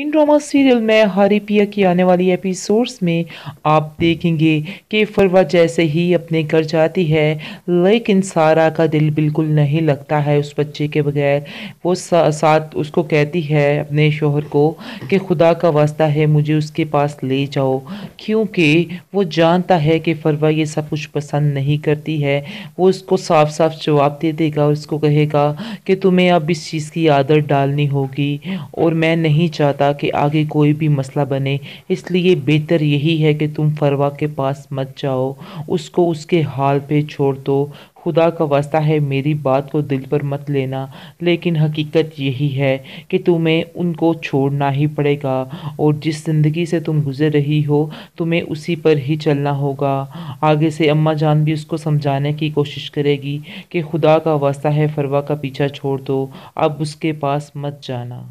इन drama serial में हरी पिया की आने वाली एपिसोड्स में आप देखेंगे कि फरवा जैसे ही अपने घर जाती है लेकिन सारा का दिल बिल्कुल नहीं लगता है उस बच्चे के बगैर वो सा, साथ उसको कहती है अपने शोहर को कि खुदा का वास्ता है मुझे उसके पास ले जाओ क्योंकि वो जानता है कि फरवा ये सब कुछ पसंद नहीं करती है वो उसको साफ साफ जवाब दे देगा और उसको कहेगा कि तुम्हें अब इस चीज़ की आदत डालनी होगी और मैं नहीं चाहता था कि आगे कोई भी मसला बने इसलिए बेहतर यही है कि तुम फरवा के पास मत जाओ उसको उसके हाल पे छोड़ दो खुदा का वास्ता है मेरी बात को दिल पर मत लेना लेकिन हकीकत यही है कि तुम्हें उनको छोड़ना ही पड़ेगा और जिस ज़िंदगी से तुम गुज़र रही हो तुम्हें उसी पर ही चलना होगा आगे से अम्मा जान भी उसको समझाने की कोशिश करेगी कि खुदा का वास्ता है फरवा का पीछा छोड़ दो अब उसके पास मत जाना